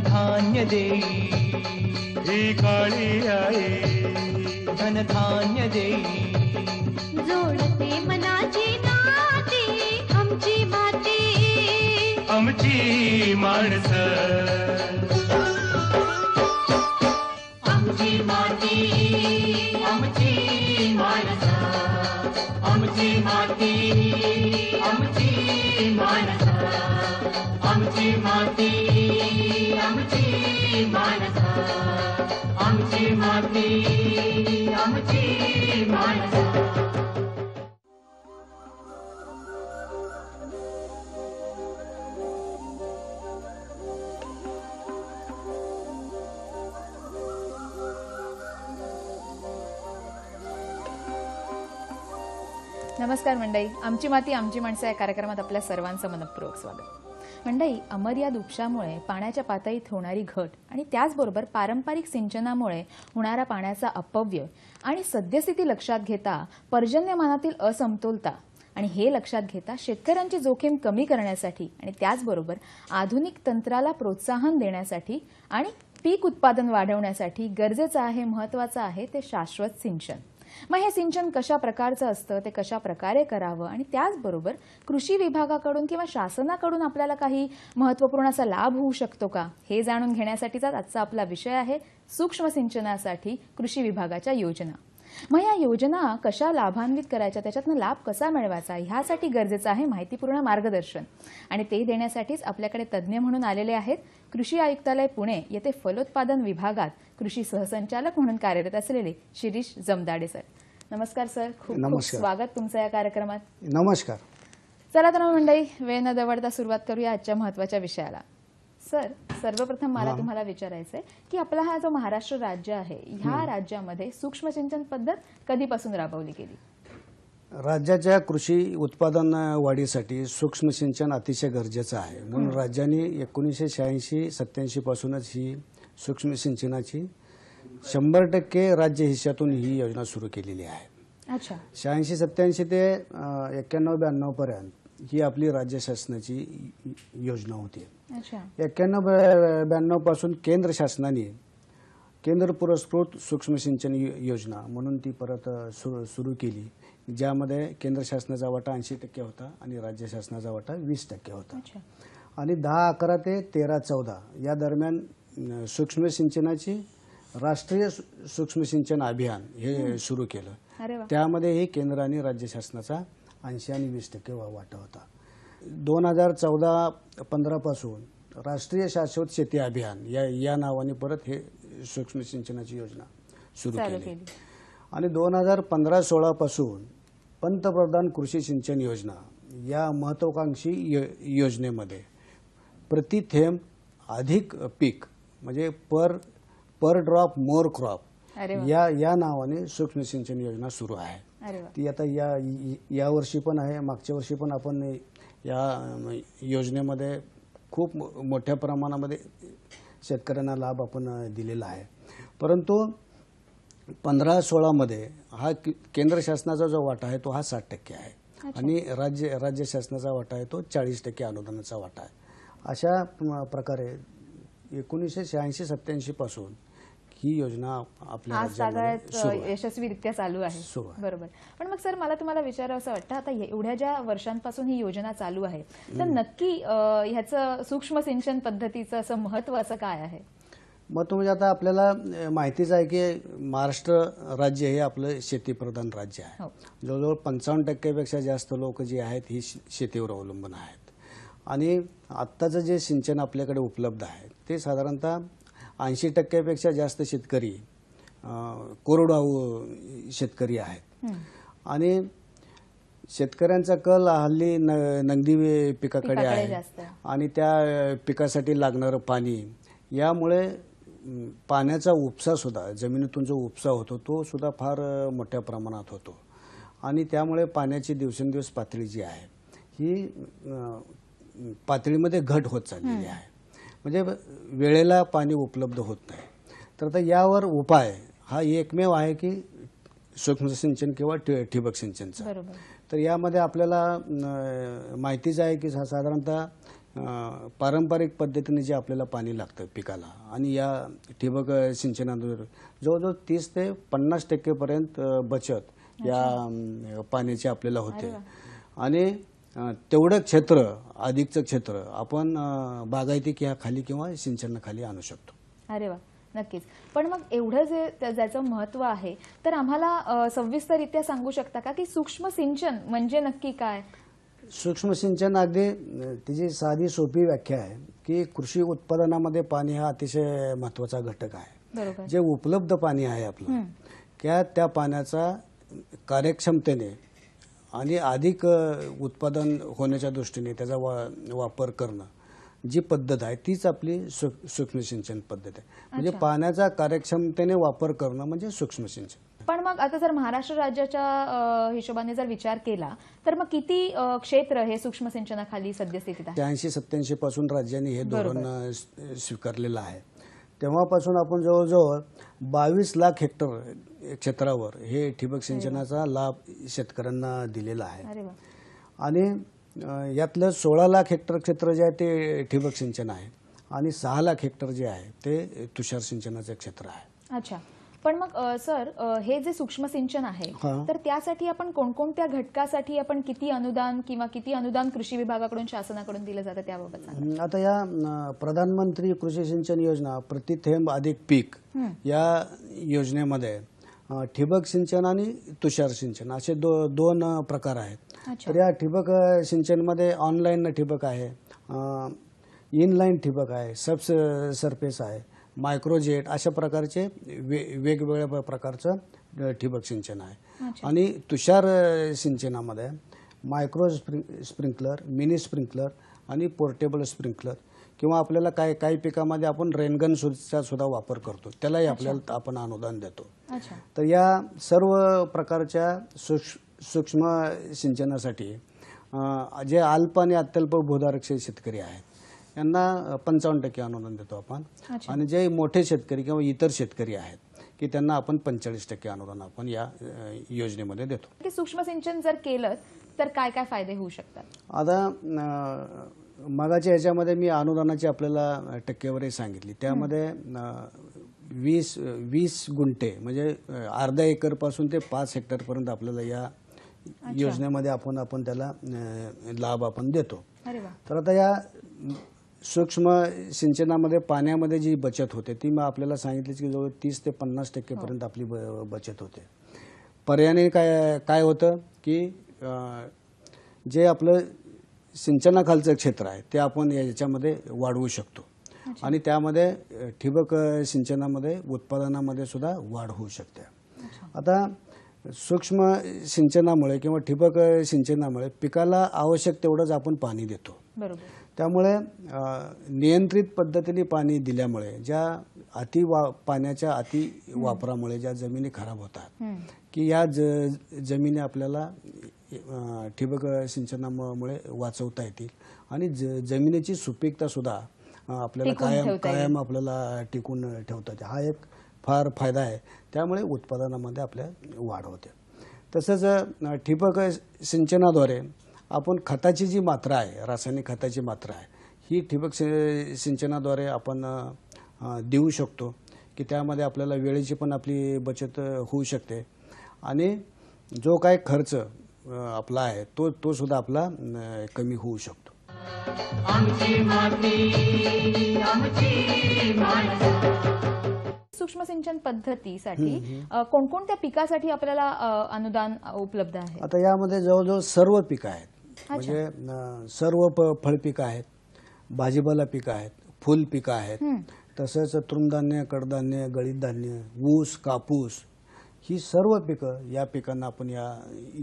धनधान्य देई ही काळी आई धनधान्य देई जोडती मनाची नाती आमची माती आमची माणसं आमची माती आमची माणसं आमची माती आमची माणसं आमची माती आमची माणसा आमची माती आमची माणसा नमस्कार मंडई आमची माती आमची माणसं या कार्यक्रमात आपल्या सर्वांचं मनपूर्वक स्वागत मंडई अमर्याद उपशामुळे पाण्याच्या पातळीत होणारी घट आणि त्याचबरोबर पारंपरिक सिंचनामुळे होणारा पाण्याचा अपव्य आणि सद्यस्थिती लक्षात घेता पर्जन्यमानातील असमतोलता आणि हे लक्षात घेता शेतकऱ्यांची जोखीम कमी करण्यासाठी आणि त्याचबरोबर आधुनिक तंत्राला प्रोत्साहन देण्यासाठी आणि पीक उत्पादन वाढवण्यासाठी गरजेचं आहे महत्वाचं आहे ते शाश्वत सिंचन मग हे सिंचन कशा प्रकारचं असतं ते कशा प्रकारे करावं आणि त्याचबरोबर कृषी विभागाकडून किंवा शासनाकडून आपल्याला काही महत्वपूर्ण असा लाभ होऊ शकतो का हे जाणून घेण्यासाठीचा आजचा आपला विषय आहे सूक्ष्म सिंचनासाठी कृषी विभागाच्या योजना मग या योजना कशा लाभान्वित करायच्या त्याच्यातनं लाभ कसा मिळवायचा ह्यासाठी गरजेचं आहे माहितीपूर्ण मार्गदर्शन आणि ते देण्यासाठीच आपल्याकडे तज्ज्ञ म्हणून आलेले आहेत कृषी आयुक्तालय पुणे येथे फलोत्पादन विभागात कृषी सहसंचालक म्हणून कार्यरत असलेले शिरीष जमदाडे सर नमस्कार सर खूप खूप स्वागत तुमचं या कार्यक्रमात नमस्कार चला तर मंडळी वेळ न दवडता सुरुवात करूया आजच्या महत्वाच्या विषयाला सर सर्वप्रथम मला तुम्हाला विचारायचंय आहे की आपला हा जो महाराष्ट्र राज्य आहे ह्या राज्यामध्ये सूक्ष्म सिंचन पद्धत कधीपासून राबवली गेली राज्याच्या कृषी उत्पादन वाढीसाठी सूक्ष्म सिंचन अतिशय गरजेचं आहे म्हणून राज्याने एकोणीसशे शहाऐंशी सत्याऐंशी पासूनच ही सूक्ष्म सिंचनाची शंभर टक्के राज्य हिश्यातून ही योजना सुरू केलेली आहे अच्छा शहाऐंशी सत्याऐंशी ते एक्क्याण्णव ब्याण्णव पर्यंत ही आपली राज्य शासनाची योजना होती एक्क्याण्णव ब्याण्णव पासून केंद्र शासनाने केंद्र पुरस्कृत सूक्ष्म सिंचन योजना म्हणून ती परत सुरू सुरू केली ज्यामध्ये केंद्र शासनाचा वाटा ऐंशी टक्के होता आणि राज्य शासनाचा वाटा वीस टक्के होता आणि दहा अकरा ते तेरा चौदा या दरम्यान सूक्ष्म सिंचनाची राष्ट्रीय सूक्ष्म सिंचन अभियान हे सुरू केलं त्यामध्ये हे केंद्र आणि राज्य शासनाचा ऐंशी आणि वीस टक्के वाटा होता दोन हजार चौदा पंधरापासून राष्ट्रीय शाश्वत शेती अभियान या या नावाने परत हे सूक्ष्म सिंचनाची योजना सुरू केली आणि दोन हजार पंधरा सोळापासून पंतप्रधान कृषी सिंचन योजना या महत्वाकांक्षी योजनेमध्ये प्रति थेंब अधिक पीक म्हणजे पर पर ड्रॉप मोर क्रॉप या या नावाने सूक्ष्म सिंचन योजना सुरू आहे ती आता या यावर्षी पण आहे मागच्या वर्षी पण आपण या योजनेमध्ये खूप मोठ्या प्रमाणामध्ये शेतकऱ्यांना लाभ आपण दिलेला आहे परंतु पंधरा सोळामध्ये हा केंद्र शासनाचा जो वाटा आहे तो हा साठ टक्के आहे आणि राज्य राज्य शासनाचा वाटा आहे तो चाळीस टक्के अनुदानाचा वाटा आहे अशा प्रकारे एकोणीसशे शहाऐंशी सत्त्याऐंशीपासून ही योजना आपल्या सगळ्यात यशस्वीरित्या चालू आहे बरोबर पण मग सर मला तुम्हाला विचार असं वाटतं आता एवढ्या ज्या वर्षांपासून ही योजना चालू आहे तर नक्की ह्याचं सूक्ष्म सिंचन पद्धतीचं असं महत्व असं काय आहे मग तुम्ही आता आपल्याला माहितीच आहे की महाराष्ट्र राज्य हे आपलं शेतीप्रधान राज्य आहे हो. जवळजवळ पंचावन्न टक्केपेक्षा जास्त लोक जे आहेत ही शेतीवर अवलंबून आहेत आणि आत्ताचं जे सिंचन आपल्याकडे उपलब्ध आहे ते साधारणतः ऐंशी टक्क्यापेक्षा जास्त शेतकरी कोरडवाहू शेतकरी आहेत आणि शेतकऱ्यांचा कल हल्ली न नगदी पिकाकडे आहे आणि त्या पिकासाठी लागणारं पाणी यामुळे पाण्याचा उपसा सुद्धा जमिनीतून जो उपसा होतो तो सुद्धा फार मोठ्या प्रमाणात होतो आणि त्यामुळे पाण्याची दिवसेंदिवस पातळी जी आहे ही पातळीमध्ये घट होत चाललेली आहे म्हणजे वेळेला पाणी उपलब्ध होत नाही तर आता यावर उपाय हा एकमेव आहे की सूक्ष्म सिंचन किंवा ठिबक सिंचनचा तर यामध्ये आपल्याला माहितीच आहे की साधारणतः पारंपरिक पद्धतीने जे आपल्याला पाणी लागतं पिकाला आणि या ठिबक सिंचनाद्वारे जवळजवळ तीस ते पन्नास टक्केपर्यंत बचत या पाण्याची आपल्याला होते आणि तेवढं क्षेत्र अधिकचं क्षेत्र आपण बागायती किंवा खाली किंवा सिंचनाखाली आणू शकतो अरे वा नक्कीच पण मग एवढं जे ज्याचं महत्व आहे तर आम्हाला सविस्तरित्या सांगू शकता का की सूक्ष्म सिंचन म्हणजे नक्की काय सूक्ष्म सिंचन अगदी तिची साधी सोपी व्याख्या आहे की कृषी उत्पादनामध्ये पाणी हा अतिशय महत्वाचा घटक आहे जे उपलब्ध पाणी आहे आपलं त्या त्या पाण्याचा कार्यक्षमतेने आणि अधिक उत्पादन होण्याच्या दृष्टीने त्याचा वा वापर करणं जी पद्धत आहे तीच आपली सु सूक्ष्म सिंचन पद्धत आहे म्हणजे पाण्याचा कार्यक्षमतेने वापर करणं म्हणजे सूक्ष्म सिंचन पण मग आता जर महाराष्ट्र राज्याच्या हिशोबाने जर विचार केला तर मग किती क्षेत्र हे सूक्ष्म सिंचनाखाली सद्यस्थितीत आहे शहाऐंशी सत्याऐंशी पासून राज्यांनी हे धोरण स्वीकारलेलं आहे तेव्हापासून आपण जवळजवळ बावीस लाख हेक्टर क्षेत्रावर हे ठिबक हो. सिंचनाचा लाभ शेतकऱ्यांना दिलेला आहे आणि यातलं सोळा लाख हेक्टर क्षेत्र जे आहे ते ठिबक सिंचन आहे आणि सहा लाख हेक्टर जे आहे ते तुषार सिंचनाचं क्षेत्र आहे अच्छा पण मग सर हे जे सूक्ष्म सिंचन आहे तर त्यासाठी आपण कोणकोणत्या घटकासाठी आपण किती अनुदान किंवा किती अनुदान कृषी विभागाकडून शासनाकडून दिलं जातं त्याबाबत आता या प्रधानमंत्री कृषी सिंचन योजना प्रति थेंब अधिक पीक या योजनेमध्ये ठिबक सिंचन आणि तुषार सिंचन असे दो दोन प्रकार आहेत तर या ठिबक सिंचनमध्ये ऑनलाईन ठिबक आहे इनलाईन ठिबक आहे सबस सरफेस आहे मायक्रोजेट अशा प्रकारचे वे वेगवेगळ्या प्रकारचं ठिबक सिंचन आहे आणि तुषार सिंचनामध्ये मायक्रो स्प्रिंकलर मिनी स्प्रिंकलर आणि पोर्टेबल स्प्रिंकलर किंवा आपल्याला काय काही पिकामध्ये आपण रेनगन सुद्धा सुद्धा वापर करतो त्यालाही आपल्याला आपण अनुदान देतो तर या सर्व प्रकारच्या सूक्ष्म सिंचनासाठी जे अल्प आणि अत्यल्प भूधारक शेतकरी आहेत त्यांना पंचावन्न टक्के अनुदान देतो आपण आणि जे मोठे शेतकरी किंवा इतर शेतकरी आहेत की त्यांना आपण पंचेचाळीस टक्के अनुदान आपण या योजनेमध्ये देतो सूक्ष्म सिंचन जर केलं तर काय काय फायदे होऊ शकतात आता मगाच्या ह्याच्यामध्ये मी अनुदानाची आपल्याला टक्केवारी सांगितली त्यामध्ये वीस वीस गुंठे म्हणजे अर्धा एकरपासून ते पाच हेक्टरपर्यंत आपल्याला या योजनेमध्ये आपण आपण त्याला लाभ आपण देतो तर आता या सूक्ष्म सिंचनामध्ये पाण्यामध्ये जी बचत होते ती मग आपल्याला सांगितली की जवळ तीस ते पन्नास टक्केपर्यंत हो. आपली बचत होते पर्याने काय काय होतं की जे आपलं सिंचनाखालचं क्षेत्र आहे ते आपण याच्यामध्ये वाढवू शकतो आणि त्यामध्ये ठिबक सिंचनामध्ये उत्पादनामध्ये सुद्धा वाढ होऊ शकते आता सूक्ष्म सिंचनामुळे किंवा ठिबक सिंचनामुळे पिकाला आवश्यक तेवढंच आपण पाणी देतो त्यामुळे नियंत्रित पद्धतीने पाणी दिल्यामुळे ज्या अति वा पाण्याच्या अति वापरामुळे ज्या जमिनी खराब होतात की या ज जमिनी आपल्याला ठिबक सिंचनामुळे वाचवता येतील आणि ज जमिनीची सुपीकतासुद्धा आपल्याला कायम कायम आपल्याला टिकून ठेवता येते हा एक फार फायदा आहे त्यामुळे उत्पादनामध्ये आपल्या वाढ होते तसंच ठिबक सिंचनाद्वारे आपण खताची जी मात्रा आहे रासायनिक खताची मात्रा आहे ही ठिबक सिंचनाद्वारे आपण देऊ शकतो की त्यामध्ये आपल्याला वेळेची पण आपली बचत होऊ शकते आणि जो काय खर्च आपला आहे तो तो सुद्धा आपला कमी होऊ शकतो सूक्ष्म सिंचन पद्धतीसाठी कोणकोणत्या पिकासाठी आपल्याला अनुदान उपलब्ध आहे आता यामध्ये जवळजवळ सर्व पिकं आहेत म्हणजे सर्व फळपीक आहेत भाजीपाला पिकं आहेत फुल पिकं आहेत तसंच तृणधान्य कडधान्य गळीत धान्य ऊस कापूस ही सर्व पिकं या पिकांना आपण या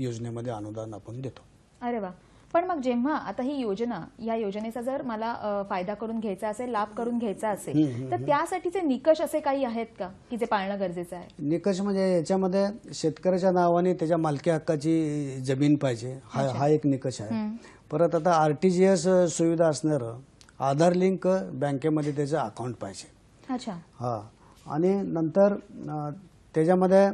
योजनेमध्ये अनुदान आपण देतो अरे वा पण मग जेव्हा आता ही योजना या योजनेचा जर मला फायदा करून घ्यायचा असेल लाभ करून घ्यायचा असेल तर त्यासाठीचे निकष असे काही आहेत का की जे पाळणं गरजेचं आहे निकष म्हणजे याच्यामध्ये शेतकऱ्याच्या नावाने त्याच्या मालकी हक्काची जमीन पाहिजे हा एक निकष आहे परत आता आर सुविधा असणार आधार लिंक बँकेमध्ये त्याचं अकाउंट पाहिजे अच्छा हा आणि नंतर त्याच्यामध्ये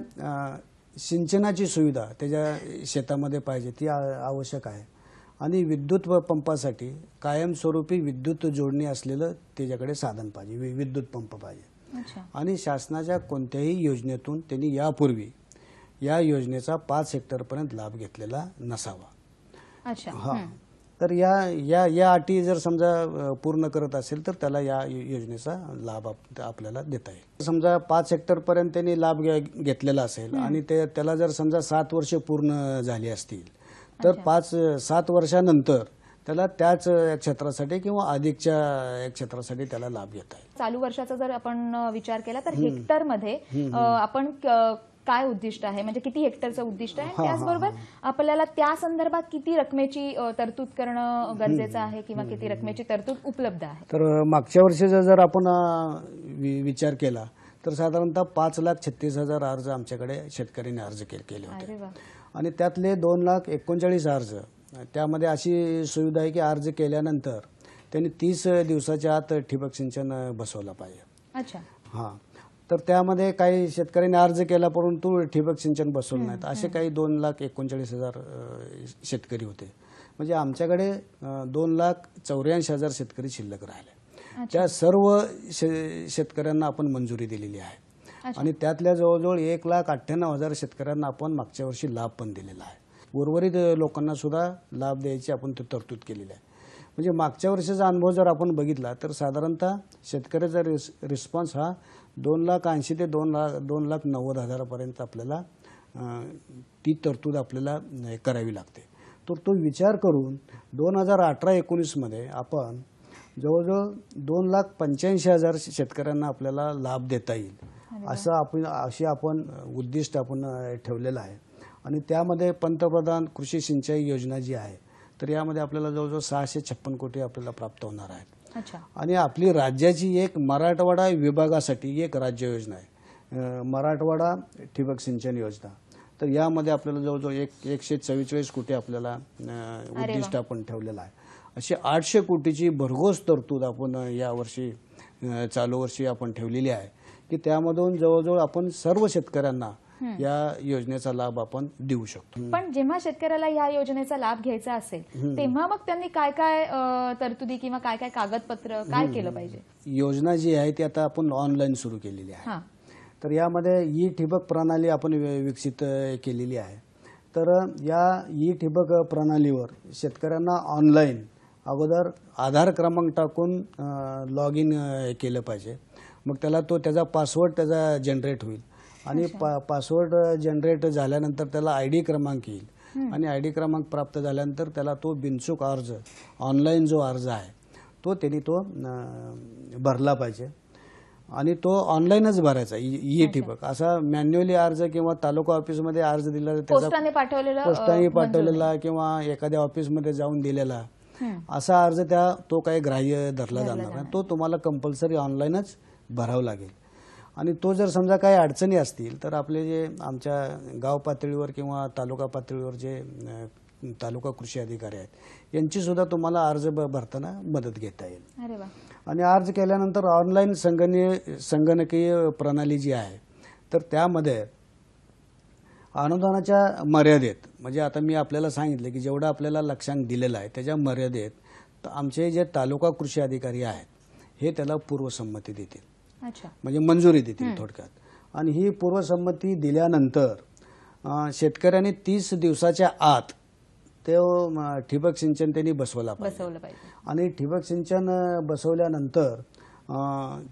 सिंचनाची सुविधा त्याच्या शेतामध्ये पाहिजे ती आवश्यक आहे आणि विद्युत पंपासाठी कायमस्वरूपी विद्युत जोडणी असलेलं त्याच्याकडे साधन पाहिजे विद्युत पंप पाहिजे आणि शासनाच्या कोणत्याही योजनेतून त्यांनी यापूर्वी या योजनेचा पाच हेक्टरपर्यंत लाभ घेतलेला नसावा हा तर या या या अटी जर समजा पूर्ण करत असेल तर त्याला या योजनेचा लाभ आपल्याला देता येईल समजा पाच हेक्टरपर्यंत त्यांनी लाभ घेतलेला असेल आणि ते त्याला जर समजा सात वर्ष पूर्ण झाली असतील तर पाच सात वर्षानंतर त्याला त्याच क्षेत्रासाठी किंवा अधिकच्या क्षेत्रासाठी त्याला लाभ घेता येईल चालू वर्षाचा जर आपण विचार केला तर हेक्टर मध्ये आपण काय उद्दिष्ट आहे म्हणजे किती हेक्टरचं उद्दिष्ट आहे त्याचबरोबर आपल्याला त्या संदर्भात किती रकमेची तरतूद करणं गरजेचं आहे किंवा किती रकमेची तरतूद उपलब्ध आहे तर मागच्या वर्षीचा जर आपण विचार केला तर साधारणतः पाच लाख छत्तीस हजार अर्ज आमच्याकडे शेतकऱ्यांनी अर्ज केले होते आणि त्यातले दोन लाख एकोणचाळीस अर्ज त्यामध्ये अशी सुविधा आहे की अर्ज केल्यानंतर त्यांनी तीस दिवसाच्या आत ठिबक सिंचन बसवलं पाहिजे अच्छा हां तर त्यामध्ये काही शेतकऱ्यांनी अर्ज केला परंतु ठिबक सिंचन बसवलं नाहीत असे काही दोन लाख एकोणचाळीस हजार शेतकरी होते म्हणजे आमच्याकडे दोन लाख चौऱ्याऐंशी हजार शेतकरी शिल्लक राहिले त्या सर्व शे शेतकऱ्यांना आपण मंजुरी दिलेली आहे आणि त्यातल्या जवळजवळ एक लाख अठ्ठ्याण्णव हजार शेतकऱ्यांना आपण मागच्या वर्षी लाभ पण दिलेला आहे उर्वरित लोकांना सुद्धा लाभ द्यायची आपण ते तरतूद केलेली आहे म्हणजे मागच्या वर्षाचा अनुभव जर आपण बघितला तर साधारणतः शेतकऱ्याचा रिस रिस्पॉन्स हा दोन लाख ऐंशी ते दोन लाख दोन लाख नव्वद हजारापर्यंत आपल्याला ती तरतूद आपल्याला करावी लागते तर तो विचार करून दोन हजार अठरा एकोणीसमध्ये आपण जवळजवळ दोन लाख पंच्याऐंशी हजार शेतकऱ्यांना आपल्याला लाभ देता येईल असं आपण अशी आपण उद्दिष्ट आपण ठेवलेलं आहे आणि त्यामध्ये पंतप्रधान कृषी सिंचाई योजना जी आहे तर यामध्ये आपल्याला जवळजवळ सहाशे छप्पन कोटी आपल्याला प्राप्त होणार आहेत आणि आपली राज्याची एक मराठवाडा विभागासाठी एक राज्य योजना आहे मराठवाडा ठिबक सिंचन योजना तर यामध्ये आपल्याला जवळजवळ एक एकशे चव्वेचाळीस कोटी आपल्याला उद्दिष्ट आपण ठेवलेलं आहे अशी आठशे कोटीची भरघोस तरतूद आपण यावर्षी चालू वर्षी आपण ठेवलेली आहे की त्यामधून जवळजवळ आपण सर्व शेतकऱ्यांना या योजनेचा लाभ आपण देऊ शकतो पण जेव्हा शेतकऱ्याला या योजनेचा लाभ घ्यायचा असेल तेव्हा मग त्यांनी काय काय तरतुदी किंवा काय काय कागदपत्र काय केलं पाहिजे योजना जी आहे ती आता आपण ऑनलाईन सुरू केलेली आहे तर यामध्ये ई ठिबक प्रणाली आपण विकसित केलेली आहे तर या ई ठिबक प्रणालीवर शेतकऱ्यांना ऑनलाईन अगोदर आधार क्रमांक टाकून लॉग इन केलं पाहिजे मग त्याला तो त्याचा पासवर्ड त्याचा जनरेट होईल आणि पा पासवर्ड जनरेट झाल्यानंतर त्याला आय डी क्रमांक येईल आणि आय डी क्रमांक प्राप्त झाल्यानंतर त्याला तो बिनचूक अर्ज ऑनलाईन जो अर्ज आहे तो त्यांनी तो भरला पाहिजे आणि तो ऑनलाईनच भरायचा ई टी असा मॅन्युअली अर्ज किंवा तालुका ऑफिसमध्ये अर्ज दिला त्याचा पोस्टाने पाठवलेला किंवा एखाद्या ऑफिसमध्ये जाऊन दिलेला असा अर्ज त्या तो काही ग्राह्य धरला जाणार नाही तो तुम्हाला कंपल्सरी ऑनलाईनच भरावं लागेल आणि तो जर समजा काही अडचणी असतील तर आपले जे आमच्या गाव पातळीवर किंवा तालुका पातळीवर जे तालुका कृषी अधिकारी आहेत यांचीसुद्धा तुम्हाला अर्ज भरताना मदत घेता येईल आणि अर्ज केल्यानंतर ऑनलाईन संगणय संगणकीय प्रणाली जी आहे तर त्यामध्ये अनुदानाच्या मर्यादेत म्हणजे आता मी आपल्याला सांगितलं की जेवढं आपल्याला लक्षांक दिलेलं आहे त्याच्या मर्यादेत आमचे जे तालुका कृषी अधिकारी आहेत हे त्याला पूर्वसंमती देतील म्हणजे मंजुरी देतील थोडक्यात आणि ही पूर्वसंमती दिल्यानंतर शेतकऱ्याने तीस दिवसाच्या आत ते ठिबक सिंचन त्यांनी बसवला पाहिजे आणि ठिबक सिंचन बसवल्यानंतर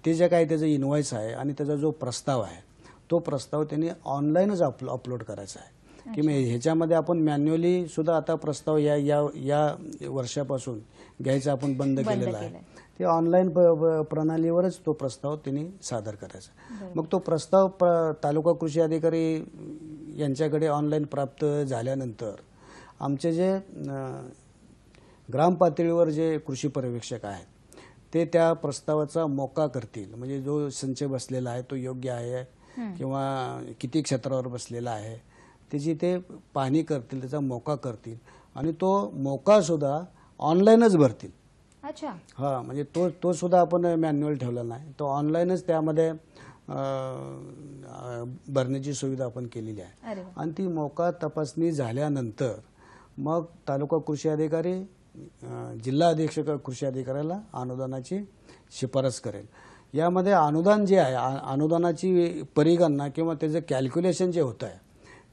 ते जे काही त्याचं इन्व्हॉइस आहे आणि त्याचा जो प्रस्ताव आहे तो प्रस्ताव त्यांनी ऑनलाईनच अपलोड करायचा आहे की मग ह्याच्यामध्ये आपण मॅन्युअली सुद्धा आता प्रस्ताव या या या वर्षापासून घ्यायचा आपण बंद केलेला आहे ते ऑनलाईन प्रणालीवरच तो प्रस्ताव त्यांनी सादर करायचा मग तो प्रस्ताव प्र तालुका कृषी अधिकारी यांच्याकडे ऑनलाईन प्राप्त झाल्यानंतर आमचे जे ग्रामपातळीवर जे कृषी पर्यवेक्षक आहेत ते त्या प्रस्तावाचा मोका करतील म्हणजे जो संचय बसलेला आहे तो योग्य आहे किंवा किती क्षेत्रावर बसलेला आहे त्याची ते पाहणी करतील त्याचा मोका करतील आणि तो मोका सुद्धा ऑनलाईनच भरतील अच्छा हां म्हणजे तो तो सुद्धा आपण मॅन्युअल ठेवला नाही तो ऑनलाईनच त्यामध्ये भरण्याची सुविधा आपण केलेली आहे आणि ती मोका तपासणी झाल्यानंतर मग तालुका कृषी अधिकारी जिल्हा अधीक्षक कृषी अधिकाऱ्याला अनुदानाची शिफारस करेल यामध्ये अनुदान जे आहे अनुदानाची परिगणना किंवा त्याचं कॅल्क्युलेशन जे होतं आहे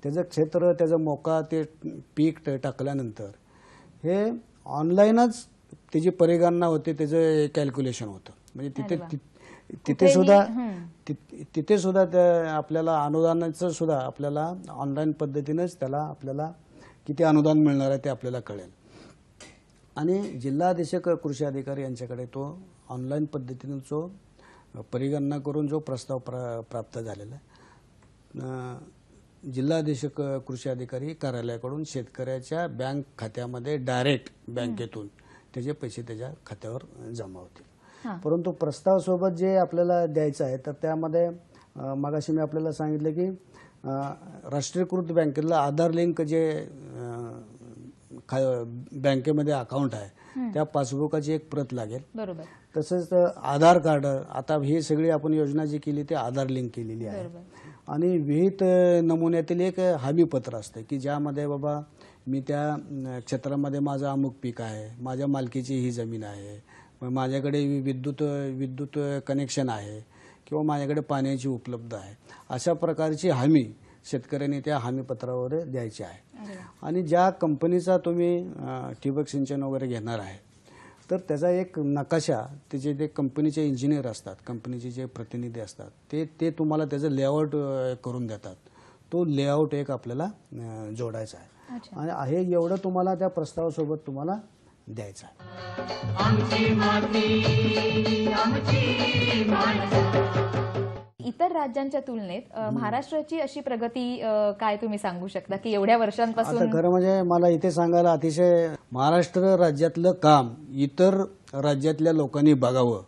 त्याचं क्षेत्र त्याचा मोका ते पीक टाकल्यानंतर हे ऑनलाईनच त्याची परिगणना होते त्याचं कॅल्क्युलेशन होतं म्हणजे तिथे तिथे सुद्धा तिथे सुद्धा त्या आपल्याला अनुदानाचं सुद्धा आपल्याला ऑनलाईन पद्धतीनेच त्याला आपल्याला किती अनुदान मिळणार आहे ते आपल्याला कळेल आणि जिल्हाधीशक कृषी अधिकारी यांच्याकडे तो ऑनलाईन पद्धतीनं जो परिगणना करून जो प्रस्ताव प्रा प्राप्त झालेला आहे जिल्हाधीशक कृषी अधिकारी कार्यालयाकडून शेतकऱ्याच्या बँक खात्यामध्ये डायरेक्ट बँकेतून त्याचे पैसे त्याच्या खात्यावर जमा होतील परंतु प्रस्तावासोबत जे आपल्याला द्यायचं आहे तर त्यामध्ये मागाशी मी आपल्याला सांगितलं की राष्ट्रीयकृत बँकेला आधार लिंक जे बँकेमध्ये अकाउंट आहे त्या पासबुकाची एक प्रत लागेल तसंच आधार कार्ड आता ही सगळी आपण योजना जी केली ती आधार लिंक केलेली आहे आणि विहित नमुन्यातील एक हमीपत्र असतं की ज्यामध्ये बाबा मी त्या क्षेत्रामध्ये माझं अमुक पीक आहे माझ्या मालकीची ही जमीन आहे माझ्याकडे विद्युत विद्युत कनेक्शन आहे किंवा माझ्याकडे पाण्याची उपलब्ध आहे अशा प्रकारची हमी शेतकऱ्यांनी त्या हमीपत्रावर द्यायची आहे आणि ज्या कंपनीचा तुम्ही ठिबक सिंचन वगैरे घेणार आहे तर त्याचा एक नकाशा त्याचे ते कंपनीचे इंजिनियर असतात कंपनीचे जे प्रतिनिधी असतात ते ते तुम्हाला त्याचं लेआउट करून देतात तो लेआउट एक आपल्याला जोडायचा आहे आणि हे एवढं तुम्हाला त्या प्रस्तावासोबत तुम्हाला द्यायचं आहे इतर राज्यांच्या तुलनेत महाराष्ट्राची अशी प्रगती काय तुम्ही सांगू शकता की एवढ्या वर्षांपासून खरं म्हणजे मला इथे सांगायला अतिशय महाराष्ट्र राज्यातलं काम इतर राज्यातल्या लोकांनी बघावं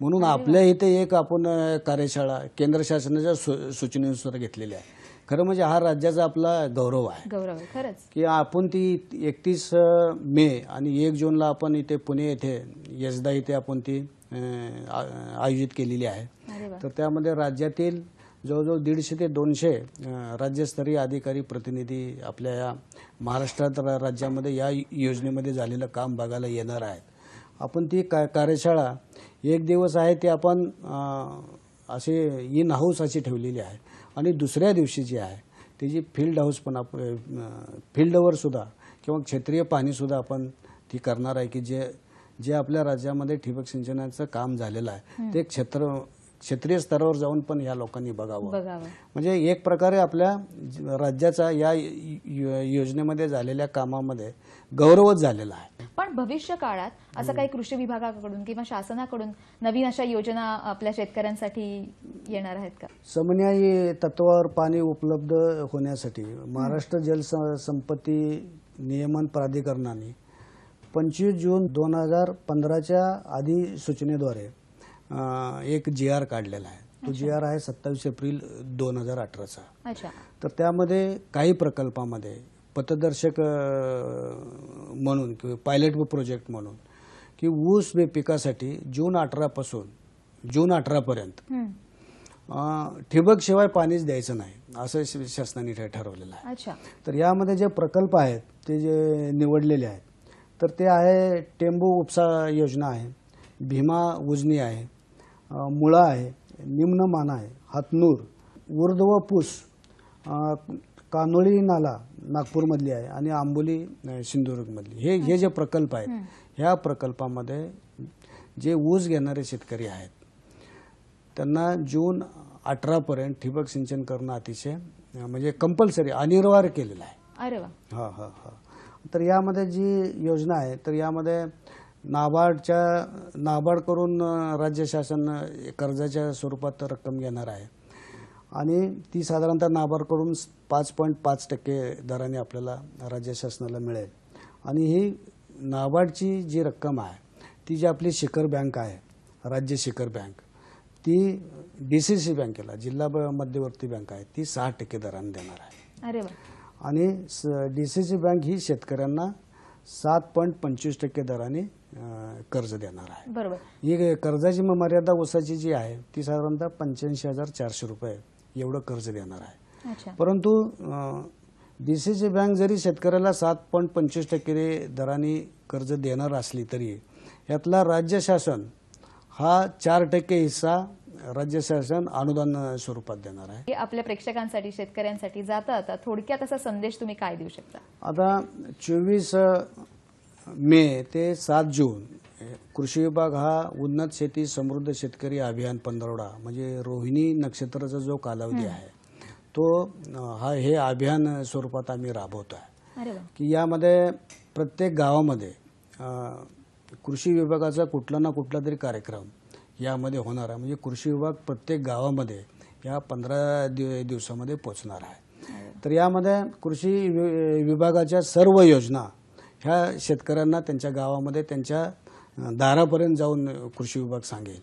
म्हणून आपल्या इथे एक आपण कार्यशाळा केंद्र शासनाच्या सूचनेनुसार घेतलेली आहे खरं म्हणजे हा राज्याचा आपला गौरव आहे गौरव खरंच की आपण ती एकतीस मे आणि एक जूनला आपण इथे पुणे येथे यशदा इथे आपण ती आयोजित केलेली आहे तर त्यामध्ये राज्यातील जवळजवळ दीडशे ते दोनशे राज्यस्तरीय अधिकारी प्रतिनिधी आपल्या या महाराष्ट्रात राज्यामध्ये या योजनेमध्ये झालेलं काम बघायला येणार आहेत आपण ती का कार्यशाळा एक दिवस आहे ती आपण असे इन हाऊस अशी ठेवलेली आहे आणि दुसऱ्या दिवशी जी आहे ती जी फील्ड हाऊस पण आप फील्डवर सुद्धा किंवा क्षेत्रीय पाणीसुद्धा आपण ती करणार आहे की जे जे आपल्या राज्यामध्ये ठिबक सिंचनाचं काम झालेलं आहे ते क्षेत्र क्षेत्रीय स्तरावर जाऊन पण या लोकांनी बघावं म्हणजे एक प्रकारे आपल्या राज्याचा या योजनेमध्ये झालेल्या कामामध्ये गौरवच झालेला आहे पण भविष्य काळात असं काही कृषी विभागाकडून किंवा शासनाकडून नवीन अशा योजना आपल्या शेतकऱ्यांसाठी येणार आहेत का समन्यायी तत्वावर पाणी उपलब्ध होण्यासाठी महाराष्ट्र जलसंपत्ती नियमन प्राधिकरणाने पंचवीस जून दोन हजार पंधराच्या आधी सूचनेद्वारे एक जी आर काढलेला आहे तो जी आर आहे सत्तावीस एप्रिल दोन हजार अठराचा तर त्यामध्ये काही प्रकल्पामध्ये पथदर्शक म्हणून किंवा पायलट व प्रोजेक्ट म्हणून की ऊस पिकासाठी जून अठरापासून जून अठरापर्यंत ठिबक शिवाय पाणीच द्यायचं नाही असं शासनाने ठरवलेलं आहे तर यामध्ये जे प्रकल्प आहेत ते जे निवडलेले आहेत तर ते आहे टेंबू उपसा योजना आहे भीमा उजनी आहे मुळा आहे निम्न माना आहे हातनूर ऊर्ध्व पूस कानोळी नाला नागपूरमधली आहे आणि आंबोली सिंधुदुर्गमधली हे हे जे प्रकल्प आहेत ह्या प्रकल्पामध्ये जे ऊस घेणारे शेतकरी आहेत त्यांना जून अठरापर्यंत ठिबक सिंचन करणं अतिशय म्हणजे कंपल्सरी अनिवार्य केलेलं आहे अरे हां हां हां तर यामध्ये जी योजना आहे तर यामध्ये नाबार्डच्या नाबार्ड करून राज्य शासन कर्जाच्या स्वरूपात रक्कम घेणार आहे आणि ती साधारणतः नाबार्डकडून पाच पॉईंट पाच टक्के दराने आपल्याला राज्य शासनाला मिळेल आणि ही नाबार्डची जी रक्कम आहे ती जी आपली शिखर बँक आहे राज्य शिखर बँक ती डी सी सी बँकेला जिल्हा मध्यवर्ती बँक आहे ती सहा टक्के दराने देणार आहे अरे आणि डी सी सी बँक ही शेतकऱ्यांना सात पॉईंट पंचवीस टक्के दराने कर्ज देणार आहे बरोबर ही कर्जाची मर्यादा ओसाची जी आहे ती साधारणतः पंच्याऐंशी हजार चारशे रुपये एवढं कर्ज देणार आहे परंतु डी सी सी बँक जरी शेतकऱ्याला सात पॉईंट पंचवीस टक्के दराने कर्ज देणार असली तरी यातला राज्य शासन हा चार टक्के हिस्सा राज्य शासन अनुदान स्वरूपात देणार आहे आपल्या प्रेक्षकांसाठी शेतकऱ्यांसाठी जातात थोडक्यात असा संदेश तुम्ही काय देऊ शकता आता चोवीस मे ते सात जून कृषी विभाग हा उन्नत शेती समृद्ध शेतकरी अभियान पंधरवडा म्हणजे रोहिणी नक्षत्राचा जो कालावधी आहे तो हा हे अभियान स्वरूपात आम्ही राबवतो आहे की यामध्ये प्रत्येक गावामध्ये कृषी विभागाचा कुठला ना कुठला तरी कार्यक्रम यामध्ये होणार आहे म्हणजे कृषी विभाग प्रत्येक गावामध्ये या पंधरा दिव दिवसामध्ये पोचणार आहे तर यामध्ये कृषी विभागाच्या सर्व योजना ह्या शेतकऱ्यांना त्यांच्या गावामध्ये त्यांच्या दारापर्यंत जाऊन कृषी विभाग सांगेल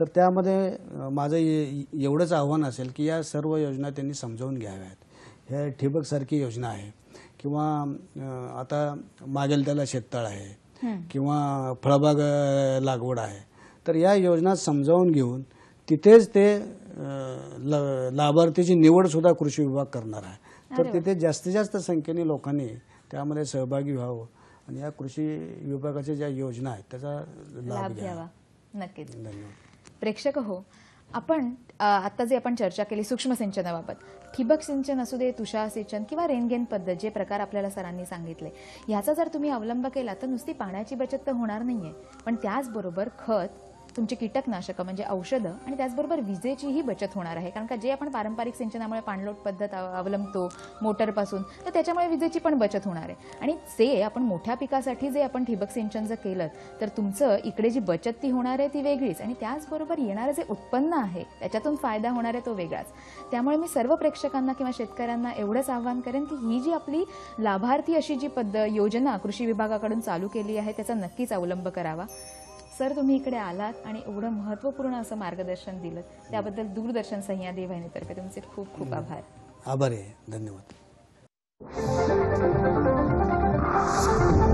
तर त्यामध्ये माझं एवढंच आव्हान असेल की या सर्व योजना त्यांनी समजावून घ्याव्यात ह्या ठिबकसारखी योजना आहे किंवा आता मागेल त्याला शेततळ आहे किंवा फळबाग लागवड आहे तर या योजना समजावून घेऊन तिथेच ते लाभार्थीची निवडसुद्धा कृषी विभाग करणार आहे तर तिथे जास्तीत जास्त संख्येने लोकांनी त्यामध्ये सहभागी व्हावं आणि या कृषी विभागाच्या ज्या योजना आहेत त्याचा लाभ घ्यावा नक्कीच प्रेक्षक हो आपण आता जे आपण चर्चा केली सूक्ष्म सिंचनाबाबत ठिबक सिंचन असू दे तुषार सिंचन किंवा रेनगेन पद्धत जे प्रकार आपल्याला सरांनी सांगितले ह्याचा जर तुम्ही अवलंब केला तर नुसती पाण्याची बचत तर होणार नाहीये पण त्याचबरोबर खत तुमची कीटकनाशकं म्हणजे औषधं आणि त्याचबरोबर विजेचीही बचत होणार आहे कारण का जे आपण पारंपरिक सिंचनामुळे पाणलोट पद्धत अवलंबतो मोटरपासून तर त्याच्यामुळे विजेची पण बचत होणार आहे आणि ते आपण मोठ्या पिकासाठी जे आपण ठिबक सिंचन जर केलं तर तुमचं इकडे जी बचत ती होणार आहे ती वेगळीच आणि त्याचबरोबर येणारं जे उत्पन्न आहे त्याच्यातून फायदा होणार आहे तो वेगळाच त्यामुळे मी सर्व प्रेक्षकांना किंवा शेतकऱ्यांना एवढंच आव्हान करेन की ही जी आपली लाभार्थी अशी जी पद्धत योजना कृषी विभागाकडून चालू केली आहे त्याचा नक्कीच अवलंब करावा सर तुम्ही इकडे आलात आणि एवढं महत्त्वपूर्ण असं मार्गदर्शन दिलं त्याबद्दल दूरदर्शन सह्याद्री वाहिनीतर्फे तुमचे खूप खूप आभार आभार आहे धन्यवाद